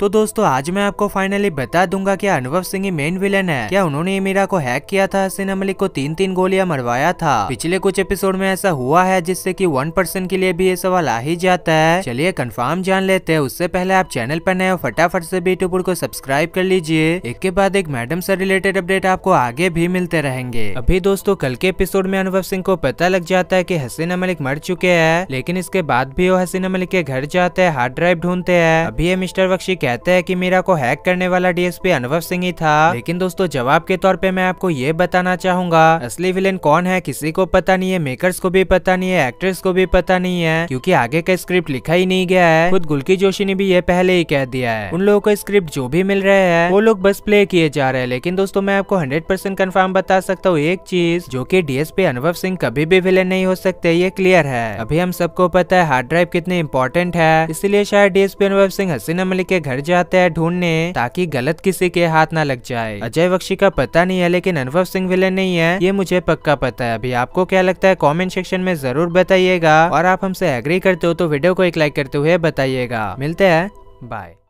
तो दोस्तों आज मैं आपको फाइनली बता दूंगा कि अनुभव सिंह मेन विलन है क्या उन्होंने मीरा को हैक किया था हसीन अमली को तीन तीन गोलियां मरवाया था पिछले कुछ एपिसोड में ऐसा हुआ है जिससे की वन पर्सन के लिए भी ये सवाल आ ही जाता है चलिए कन्फर्म जान लेते हैं उससे पहले आप चैनल पर नए फटाफट से बीटूपुर को सब्सक्राइब कर लीजिए एक के बाद एक मैडम से रिलेटेड अपडेट आपको आगे भी मिलते रहेंगे अभी दोस्तों कल के एपिसोड में अनुभव सिंह को पता लग जाता है की हसीना मलिक मर चुके हैं लेकिन इसके बाद भी वो हसीना मलिक के घर जाते हैं हार्ड ड्राइव ढूंढते हैं अभी ये मिस्टर बख्शी कहते हैं कि मीरा को हैक करने वाला डीएसपी अनुभव सिंह ही था लेकिन दोस्तों जवाब के तौर पे मैं आपको ये बताना चाहूंगा असली विलेन कौन है किसी को पता नहीं है मेकर्स को भी पता नहीं है एक्ट्रेस को भी पता नहीं है क्यूँकी आगे का स्क्रिप्ट लिखा ही नहीं गया है खुद गुलकी जोशी ने भी ये पहले ही कह दिया है उन लोगों को स्क्रिप्ट जो भी मिल रहे हैं वो लोग बस प्ले किए जा रहे हैं लेकिन दोस्तों मैं आपको हंड्रेड परसेंट कन्फर्म बता सकता हूँ एक चीज जो की डीएसपी अनुभव सिंह कभी भी विलेन नहीं हो सकते ये क्लियर है अभी हम सबको पता है हार्ड ड्राइव कितनी इम्पोर्टेंट है इसलिए शायद डीएसपी अनुभव सिंह हसीना मलिक के घर घर जाते हैं ढूंढने ताकि गलत किसी के हाथ ना लग जाए अजय बख्शी का पता नहीं है लेकिन अनुभव सिंह विलन नहीं है ये मुझे पक्का पता है अभी आपको क्या लगता है कॉमेंट सेक्शन में जरूर बताइएगा और आप हमसे एग्री करते हो तो वीडियो को एक लाइक करते हुए बताइएगा मिलते हैं बाय